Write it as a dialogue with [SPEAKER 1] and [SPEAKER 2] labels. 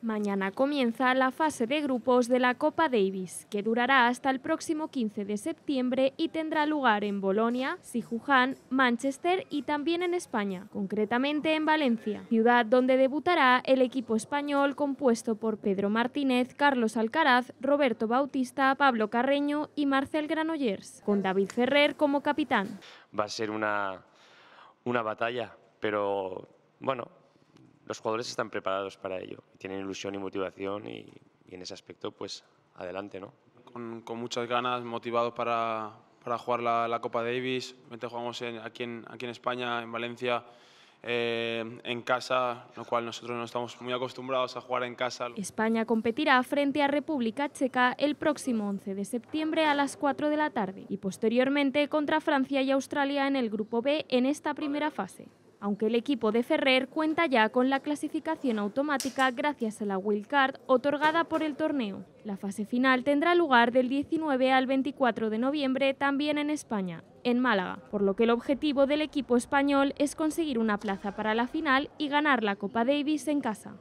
[SPEAKER 1] Mañana comienza la fase de grupos de la Copa Davis, que durará hasta el próximo 15 de septiembre y tendrá lugar en Bolonia, Sijuján, Manchester y también en España, concretamente en Valencia, ciudad donde debutará el equipo español compuesto por Pedro Martínez, Carlos Alcaraz, Roberto Bautista, Pablo Carreño y Marcel Granollers, con David Ferrer como capitán.
[SPEAKER 2] Va a ser una, una batalla, pero bueno, los jugadores están preparados para ello, tienen ilusión y motivación y, en ese aspecto, pues adelante,
[SPEAKER 3] ¿no? Con, muchas ganas, motivados para, para jugar la, Copa Davis. jugamos aquí, en, aquí en España, en Valencia, eh, en casa, lo cual nosotros no estamos muy acostumbrados a jugar en casa.
[SPEAKER 1] España competirá frente a República Checa el próximo 11 de septiembre a las 4 de la tarde y posteriormente contra Francia y Australia en el Grupo B en esta primera fase aunque el equipo de Ferrer cuenta ya con la clasificación automática gracias a la Card otorgada por el torneo. La fase final tendrá lugar del 19 al 24 de noviembre también en España, en Málaga, por lo que el objetivo del equipo español es conseguir una plaza para la final y ganar la Copa Davis en casa.